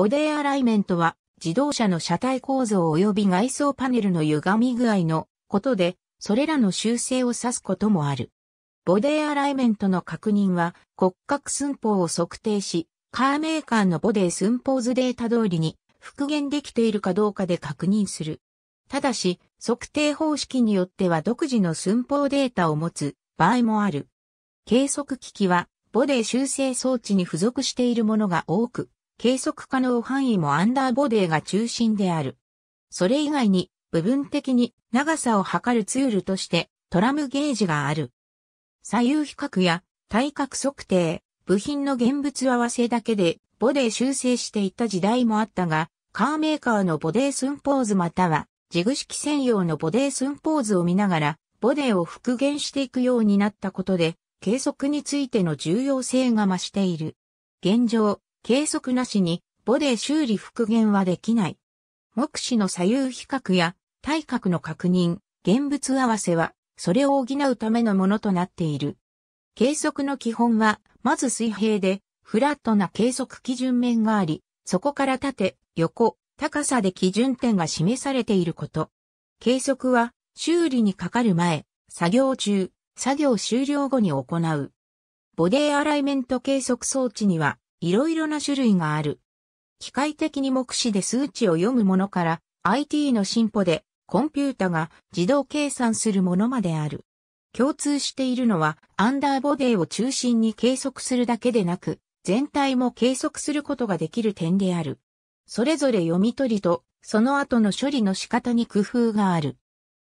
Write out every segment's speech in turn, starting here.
ボデーアライメントは自動車の車体構造及び外装パネルの歪み具合のことで、それらの修正を指すこともある。ボデーアライメントの確認は骨格寸法を測定し、カーメーカーのボデー寸法図データ通りに復元できているかどうかで確認する。ただし、測定方式によっては独自の寸法データを持つ場合もある。計測機器はボデー修正装置に付属しているものが多く、計測可能範囲もアンダーボデーが中心である。それ以外に部分的に長さを測るツールとしてトラムゲージがある。左右比較や体格測定、部品の現物合わせだけでボデー修正していた時代もあったが、カーメーカーのボデー寸法図またはジグ式専用のボデー寸法図を見ながらボデーを復元していくようになったことで計測についての重要性が増している。現状、計測なしにボデー修理復元はできない。目視の左右比較や体格の確認、現物合わせは、それを補うためのものとなっている。計測の基本は、まず水平で、フラットな計測基準面があり、そこから縦、横、高さで基準点が示されていること。計測は、修理にかかる前、作業中、作業終了後に行う。ボデーアライメント計測装置には、いろいろな種類がある。機械的に目視で数値を読むものから IT の進歩でコンピュータが自動計算するものまである。共通しているのはアンダーボデーを中心に計測するだけでなく全体も計測することができる点である。それぞれ読み取りとその後の処理の仕方に工夫がある。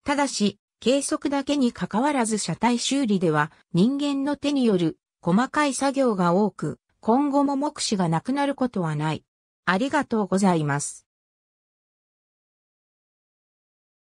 ただし、計測だけに関わらず車体修理では人間の手による細かい作業が多く、今後も目視がなくなることはない。ありがとうございます。